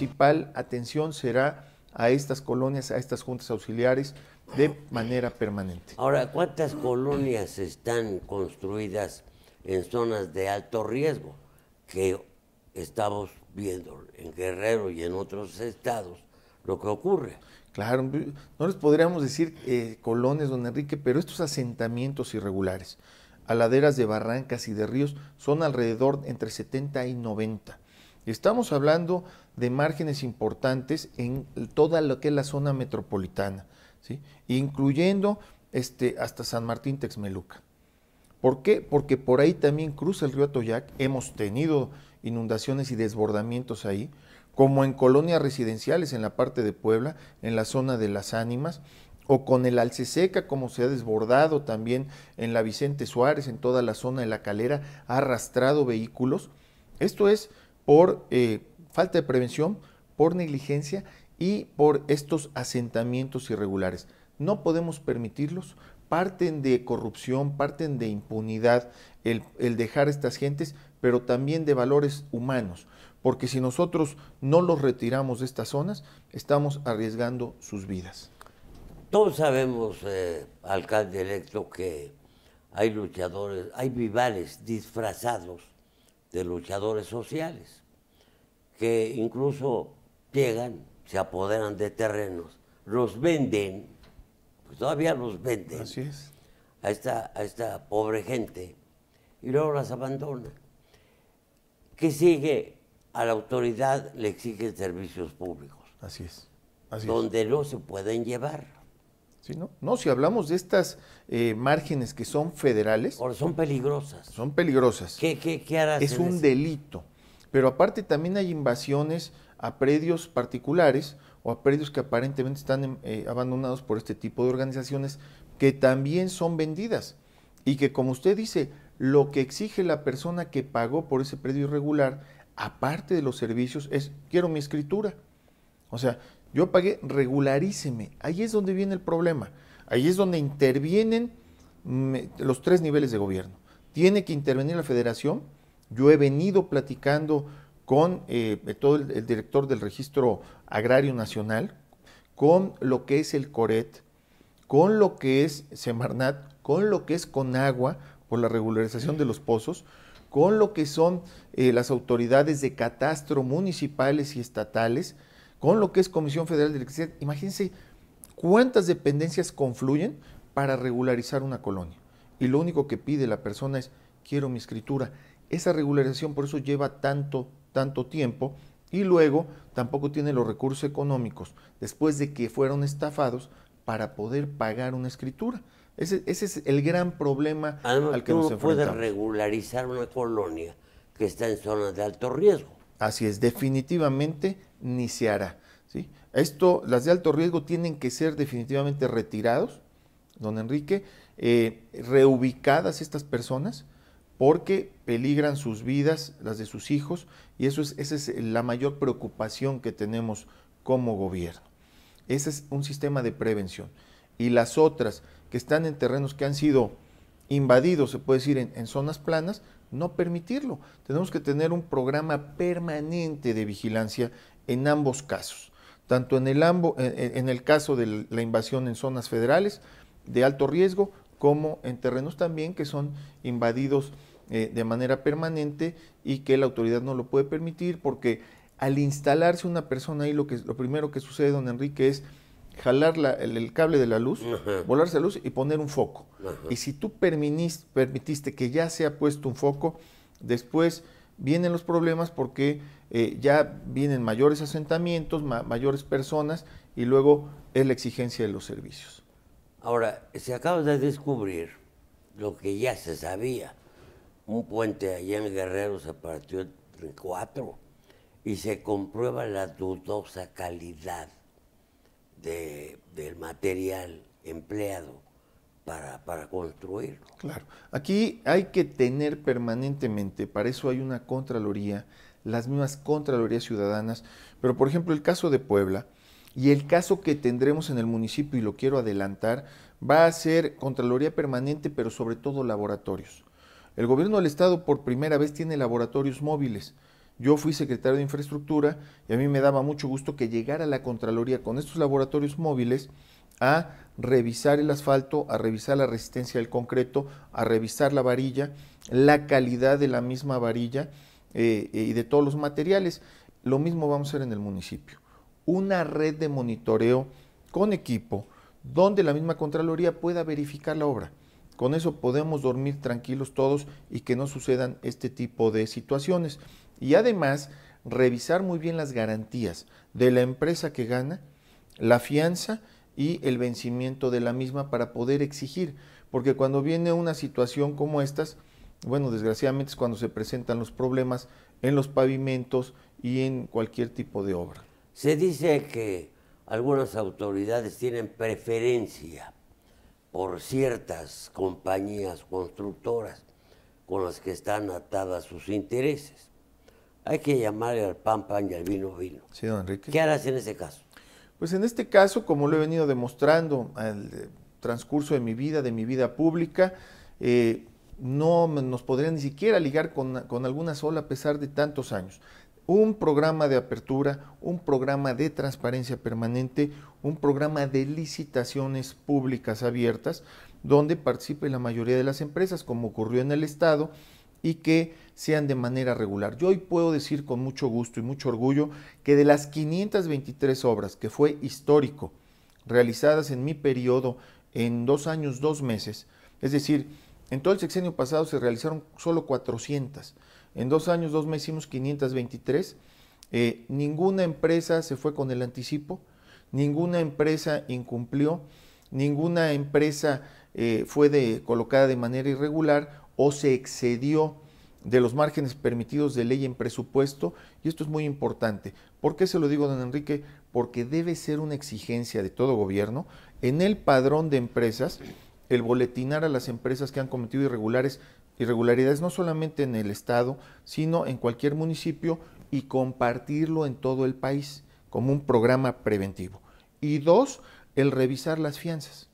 principal atención será a estas colonias, a estas juntas auxiliares de manera permanente. Ahora, ¿cuántas colonias están construidas en zonas de alto riesgo? Que estamos viendo en Guerrero y en otros estados lo que ocurre. Claro, no les podríamos decir eh, colonias, don Enrique, pero estos asentamientos irregulares, aladeras de barrancas y de ríos, son alrededor entre 70 y 90. Estamos hablando de márgenes importantes en toda lo que es la zona metropolitana, ¿sí? incluyendo este, hasta San Martín Texmeluca. ¿Por qué? Porque por ahí también cruza el río Atoyac, hemos tenido inundaciones y desbordamientos ahí, como en colonias residenciales en la parte de Puebla, en la zona de las ánimas, o con el Seca como se ha desbordado también en la Vicente Suárez, en toda la zona de la calera, ha arrastrado vehículos. Esto es por eh, falta de prevención, por negligencia y por estos asentamientos irregulares. No podemos permitirlos, parten de corrupción, parten de impunidad el, dejar a estas gentes, pero también de valores humanos, porque si nosotros no los retiramos de estas zonas, estamos arriesgando sus vidas. Todos sabemos, eh, alcalde electo, que hay luchadores, hay vivales disfrazados de luchadores sociales que incluso llegan, se apoderan de terrenos, los venden, pues todavía los venden A, esta, a esta pobre gente y luego las abandona. ¿Qué sigue? A la autoridad le exigen servicios públicos. Así es. donde no se pueden llevar. no? si hablamos de estas eh, márgenes que son federales. son peligrosas. Son peligrosas. ¿Qué, qué, harás Es un delito. Pero aparte también hay invasiones a predios particulares o a predios que aparentemente están em, eh, abandonados por este tipo de organizaciones que también son vendidas y que como usted dice, lo que exige la persona que pagó por ese predio irregular, aparte de los servicios, es quiero mi escritura. O sea, yo pagué, regularíceme. Ahí es donde viene el problema. Ahí es donde intervienen mm, los tres niveles de gobierno. Tiene que intervenir la federación, yo he venido platicando con eh, todo el, director del Registro Agrario Nacional, con lo que es el Coret, con lo que es Semarnat, con lo que es Conagua por la regularización de los pozos, con lo que son eh, las autoridades de catastro municipales y estatales, con lo que es Comisión Federal de Electricidad. Imagínense cuántas dependencias confluyen para regularizar una colonia. Y lo único que pide la persona es, quiero mi escritura esa regularización por eso lleva tanto, tanto tiempo y luego tampoco tiene los recursos económicos después de que fueron estafados para poder pagar una escritura. Ese, es el gran problema ah, al que nos enfrentamos. puede regularizar una colonia que está en zonas de alto riesgo. Así es, definitivamente ni se hará. Esto, las de alto riesgo tienen que ser definitivamente retirados, don Enrique, eh, reubicadas estas personas porque peligran sus vidas, las de sus hijos, y eso es, esa es la mayor preocupación que tenemos como gobierno. Ese es un sistema de prevención. Y las otras que están en terrenos que han sido invadidos, se puede decir, en, zonas planas, no permitirlo. Tenemos que tener un programa permanente de vigilancia en ambos casos, tanto en el caso de la invasión en zonas federales de alto riesgo como en terrenos también que son invadidos eh, de manera permanente y que la autoridad no lo puede permitir porque al instalarse una persona ahí, lo, que, lo primero que sucede, don Enrique, es jalar la, el, cable de la luz, volarse la luz y poner un foco. Y si tú permitiste, permitiste que ya se ha puesto un foco, después vienen los problemas porque eh, ya vienen mayores asentamientos, mayores personas y luego es la exigencia de los servicios. Ahora, se acaba de descubrir lo que ya se sabía, un puente allá en Guerrero se partió en cuatro y se comprueba la dudosa calidad del material empleado para, construirlo. Claro, aquí hay que tener permanentemente, para eso hay una Contraloría, las mismas Contralorías Ciudadanas, pero por ejemplo el caso de Puebla y el caso que tendremos en el municipio, y lo quiero adelantar, va a ser Contraloría Permanente, pero sobre todo laboratorios. El gobierno del Estado por primera vez tiene laboratorios móviles. Yo fui secretario de Infraestructura y a mí me daba mucho gusto que llegara la Contraloría con estos laboratorios móviles a revisar el asfalto, a revisar la resistencia del concreto, a revisar la varilla, la calidad de la misma varilla eh, eh, y de todos los materiales. Lo mismo vamos a hacer en el municipio. Una red de monitoreo con equipo donde la misma Contraloría pueda verificar la obra. Con eso podemos dormir tranquilos todos y que no sucedan este tipo de situaciones. Y además, revisar muy bien las garantías de la empresa que gana, la fianza y el vencimiento de la misma para poder exigir. Porque cuando viene una situación como estas, bueno, desgraciadamente es cuando se presentan los problemas en los pavimentos y en cualquier tipo de obra. Se dice que algunas autoridades tienen preferencia por ciertas compañías constructoras con las que están atadas sus intereses. Hay que llamarle al pan pan y al vino vino. Sí, don Enrique. ¿Qué harás en ese caso? Pues en este caso, como lo he venido demostrando el transcurso de mi vida, de mi vida pública, eh, no nos podría ni siquiera ligar con, con alguna sola a pesar de tantos años un programa de apertura, un programa de transparencia permanente, un programa de licitaciones públicas abiertas, donde participe la mayoría de las empresas, como ocurrió en el Estado, y que sean de manera regular. Yo hoy puedo decir con mucho gusto y mucho orgullo que de las 523 obras, que fue histórico, realizadas en mi periodo en dos años, dos meses, es decir, en todo el sexenio pasado se realizaron solo 400. En dos años, dos meses hicimos 523. Eh, ninguna empresa se fue con el anticipo, ninguna empresa incumplió, ninguna empresa eh, fue colocada de manera irregular o se excedió de los márgenes permitidos de ley en presupuesto. Y esto es muy importante. ¿Por qué se lo digo, don Enrique? Porque debe ser una exigencia de todo gobierno en el padrón de empresas el boletinar a las empresas que han cometido irregulares, irregularidades no solamente en el Estado, sino en cualquier municipio y compartirlo en todo el país como un programa preventivo. Y dos, el revisar las fianzas.